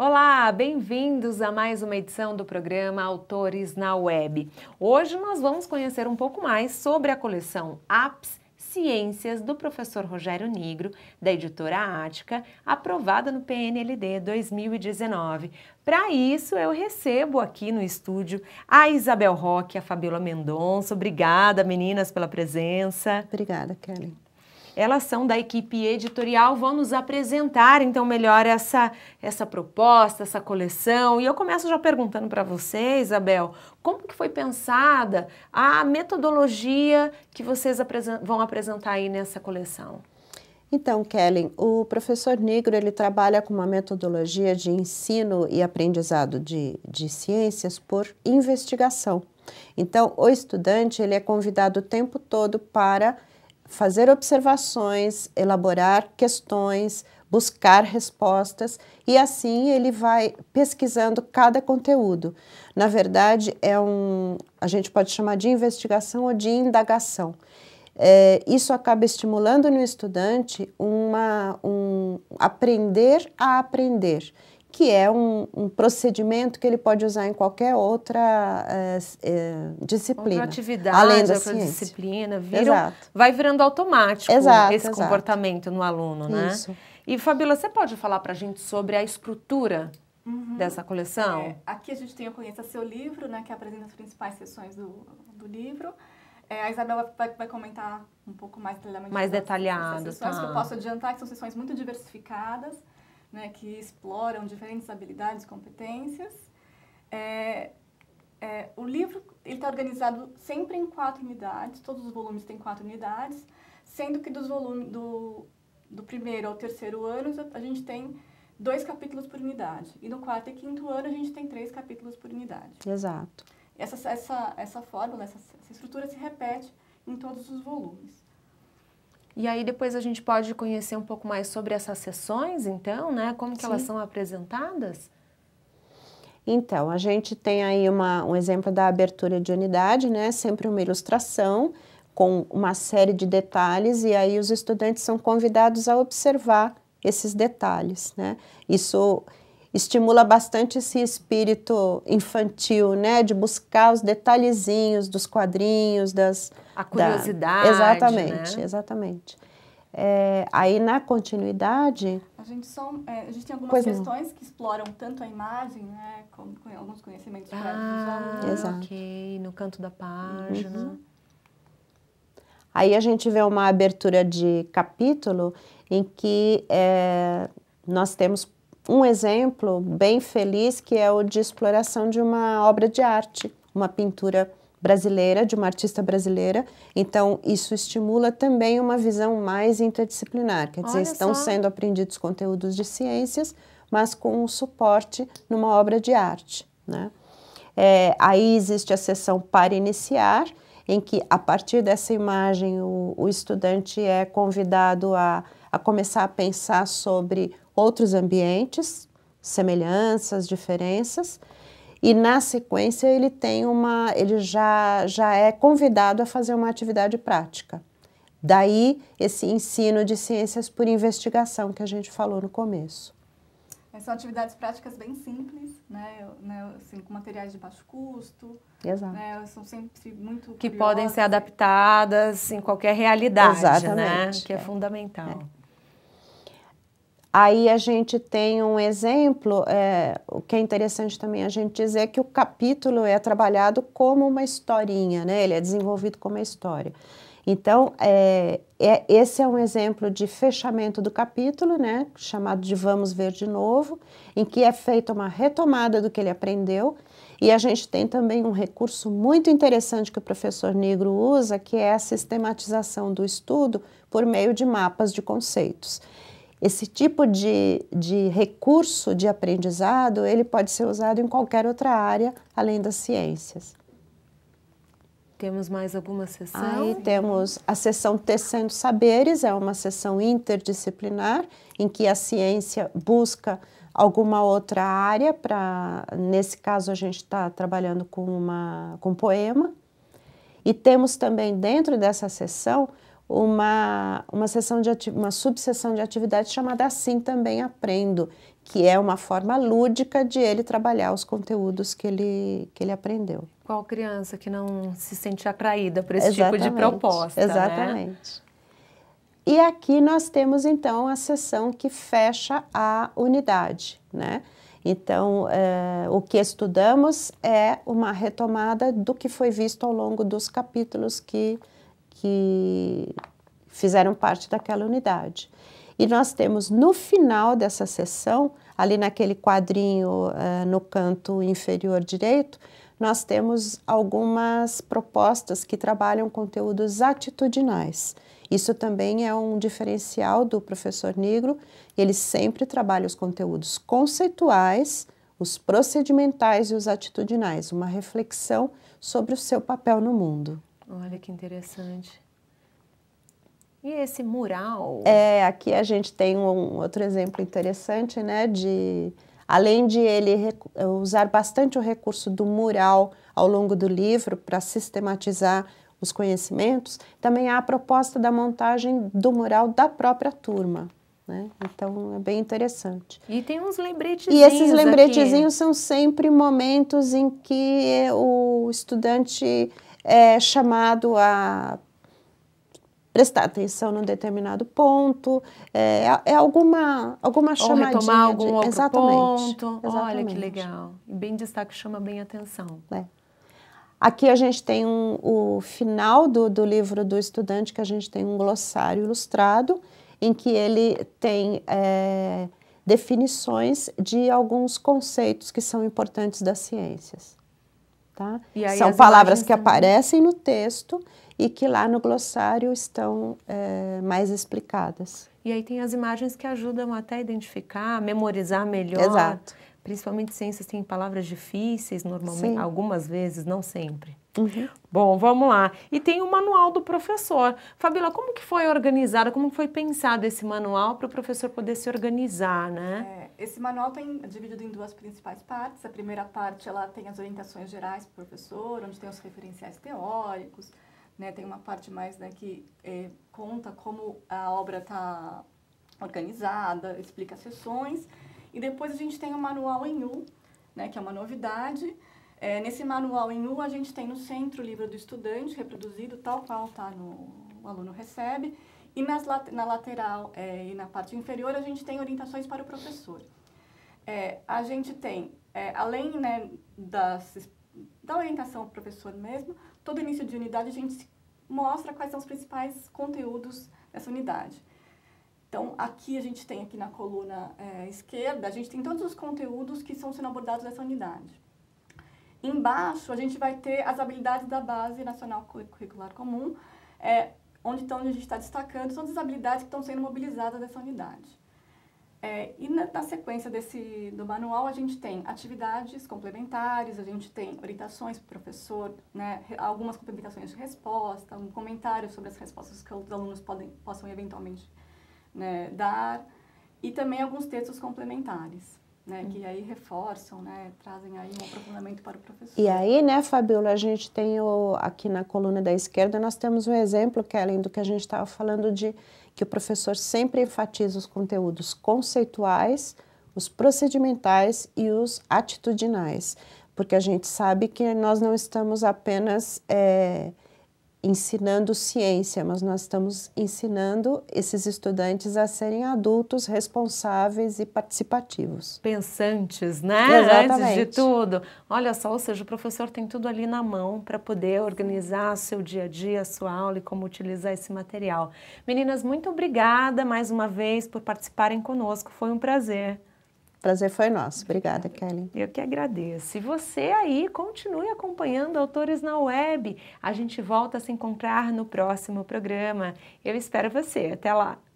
Olá, bem-vindos a mais uma edição do programa Autores na Web. Hoje nós vamos conhecer um pouco mais sobre a coleção Apps Ciências do professor Rogério Nigro, da editora Ática, aprovada no PNLD 2019. Para isso, eu recebo aqui no estúdio a Isabel Roque, a Fabiola Mendonça. Obrigada, meninas, pela presença. Obrigada, Kelly. Elas são da equipe editorial, vão nos apresentar então melhor essa, essa proposta, essa coleção. E eu começo já perguntando para você, Isabel, como que foi pensada a metodologia que vocês apresen vão apresentar aí nessa coleção? Então, Kellen, o professor negro ele trabalha com uma metodologia de ensino e aprendizado de, de ciências por investigação. Então, o estudante ele é convidado o tempo todo para fazer observações, elaborar questões, buscar respostas e assim ele vai pesquisando cada conteúdo. Na verdade, é um, a gente pode chamar de investigação ou de indagação. É, isso acaba estimulando no estudante uma, um aprender a aprender que é um, um, procedimento que ele pode usar em qualquer outra é, é, disciplina. Outra atividade, além da outra ciência. disciplina. Vira, exato. Vai virando automático exato, esse exato. comportamento no aluno, né? Isso. E, Fabíola, você pode falar para a gente sobre a estrutura uhum. dessa coleção? É, aqui a gente tem o Conheça Seu Livro, né, que apresenta as principais seções do, do livro. É, a Isabela vai, vai, comentar um pouco mais detalhadamente. Mais detalhado, sessões, tá. que eu posso adiantar que são sessões muito diversificadas né, que exploram diferentes habilidades, competências. É, é, o livro está organizado sempre em quatro unidades, todos os volumes têm quatro unidades, sendo que dos volumes do, do primeiro ao terceiro ano a gente tem dois capítulos por unidade. E no quarto e quinto ano a gente tem três capítulos por unidade. Exato. Essa, essa, essa fórmula, essa, essa estrutura se repete em todos os volumes. E aí depois a gente pode conhecer um pouco mais sobre essas sessões, então, né? Como que Sim. elas são apresentadas? Então, a gente tem aí uma, um exemplo da abertura de unidade, né? Sempre uma ilustração com uma série de detalhes e aí os estudantes são convidados a observar esses detalhes, né? Isso estimula bastante esse espírito infantil, né? De buscar os detalhezinhos dos quadrinhos, das... A curiosidade, da... Né? Exatamente, né? exatamente. É, aí, na continuidade... A gente, só, é, a gente tem algumas pois questões não. que exploram tanto a imagem, né? Como alguns conhecimentos ah, práticos. Ah, ok. No canto da página. Uhum. Aí a gente vê uma abertura de capítulo em que é, nós temos um exemplo bem feliz que é o de exploração de uma obra de arte, uma pintura brasileira, de uma artista brasileira. Então, isso estimula também uma visão mais interdisciplinar. Quer dizer, Olha estão só. sendo aprendidos conteúdos de ciências, mas com um suporte numa obra de arte. Né? É, aí existe a sessão para iniciar, em que, a partir dessa imagem, o, o estudante é convidado a, a começar a pensar sobre outros ambientes, semelhanças, diferenças, e na sequência ele tem uma, ele já, já é convidado a fazer uma atividade prática. Daí esse ensino de ciências por investigação que a gente falou no começo. São atividades práticas bem simples, né? né assim, com materiais de baixo custo. Exato. Né? São sempre muito. Que curiosas. podem ser adaptadas em qualquer realidade, né? Exatamente, né? Que é, é fundamental. É. Aí a gente tem um exemplo, é, o que é interessante também a gente dizer que o capítulo é trabalhado como uma historinha, né? ele é desenvolvido como uma história. Então, é, é, esse é um exemplo de fechamento do capítulo, né, chamado de Vamos Ver de Novo, em que é feita uma retomada do que ele aprendeu. E a gente tem também um recurso muito interessante que o professor Negro usa, que é a sistematização do estudo por meio de mapas de conceitos. Esse tipo de, de recurso de aprendizado, ele pode ser usado em qualquer outra área, além das ciências. Temos mais alguma sessão? Aí temos a sessão Tecendo Saberes, é uma sessão interdisciplinar em que a ciência busca alguma outra área para, nesse caso, a gente está trabalhando com, uma, com poema. E temos também dentro dessa sessão uma, uma, sessão de uma subseção de atividade chamada Assim Também Aprendo, que é uma forma lúdica de ele trabalhar os conteúdos que ele, que ele aprendeu. Qual criança que não se sente atraída por esse exatamente, tipo de proposta? Né? Exatamente. Né? E aqui nós temos então a sessão que fecha a unidade, né? Então, eh, o que estudamos é uma retomada do que foi visto ao longo dos capítulos que que fizeram parte daquela unidade. E nós temos no final dessa sessão, ali naquele quadrinho uh, no canto inferior direito, nós temos algumas propostas que trabalham conteúdos atitudinais. Isso também é um diferencial do professor Negro, ele sempre trabalha os conteúdos conceituais, os procedimentais e os atitudinais, uma reflexão sobre o seu papel no mundo. Olha que interessante. E esse mural? É, aqui a gente tem um outro exemplo interessante, né? De além de ele usar bastante o recurso do mural ao longo do livro para sistematizar os conhecimentos, também há a proposta da montagem do mural da própria turma. Né? Então é bem interessante. E tem uns lembretezinhos. E esses lembretezinhos aqui. são sempre momentos em que o estudante é chamado a prestar atenção num determinado ponto, é, é alguma, alguma Ou chamadinha. retomar algum de, outro exatamente, ponto. Exatamente. Olha que legal. Bem destaque, chama bem atenção. É. Aqui a gente tem um, o final do, do livro do estudante, que a gente tem um glossário ilustrado, em que ele tem é, definições de alguns conceitos que são importantes das ciências. Tá? São palavras que também. aparecem no texto e que lá no glossário estão é, mais explicadas. E aí tem as imagens que ajudam até a identificar, memorizar melhor. Exato. Principalmente ciências têm palavras difíceis, normalmente, Sim. algumas vezes, não sempre. Uhum. Bom, vamos lá. E tem o manual do professor. Fabíola, como que foi organizado, como foi pensado esse manual para o professor poder se organizar, né? É, esse manual tem dividido em duas principais partes. A primeira parte, ela tem as orientações gerais para o professor, onde tem os referenciais teóricos, né? Tem uma parte mais, né, que é, conta como a obra está organizada, explica as sessões. E depois a gente tem o manual em U, né, que é uma novidade, é, nesse manual em U, a gente tem no centro o livro do estudante, reproduzido, tal qual tá no, o aluno recebe. E nas, na lateral é, e na parte inferior, a gente tem orientações para o professor. É, a gente tem, é, além né, das, da orientação ao professor mesmo, todo início de unidade a gente mostra quais são os principais conteúdos dessa unidade. Então, aqui a gente tem, aqui na coluna é, esquerda, a gente tem todos os conteúdos que estão sendo abordados nessa unidade. Embaixo, a gente vai ter as habilidades da Base Nacional Curricular Comum, é, onde, então, a gente está destacando todas as habilidades que estão sendo mobilizadas dessa unidade. É, e na, na, sequência desse, do manual, a gente tem atividades complementares, a gente tem orientações para o professor, né, algumas complementações de resposta, um comentário sobre as respostas que os alunos podem, possam eventualmente né, dar, e também alguns textos complementares. Né, que aí reforçam, né, trazem aí um aprofundamento para o professor. E aí, né, Fabiola, a gente tem o, aqui na coluna da esquerda, nós temos um exemplo, Kellen, é do que a gente estava falando de que o professor sempre enfatiza os conteúdos conceituais, os procedimentais e os atitudinais, porque a gente sabe que nós não estamos apenas... É, ensinando ciência, mas nós estamos ensinando esses estudantes a serem adultos responsáveis e participativos. Pensantes, né? Exatamente. Antes de tudo. Olha só, ou seja, o professor tem tudo ali na mão para poder organizar seu dia a dia, sua aula e como utilizar esse material. Meninas, muito obrigada mais uma vez por participarem conosco. Foi um prazer. Prazer foi nosso. Obrigada, Kelly. Eu que agradeço. E você aí, continue acompanhando Autores na Web. A gente volta a se encontrar no próximo programa. Eu espero você. Até lá.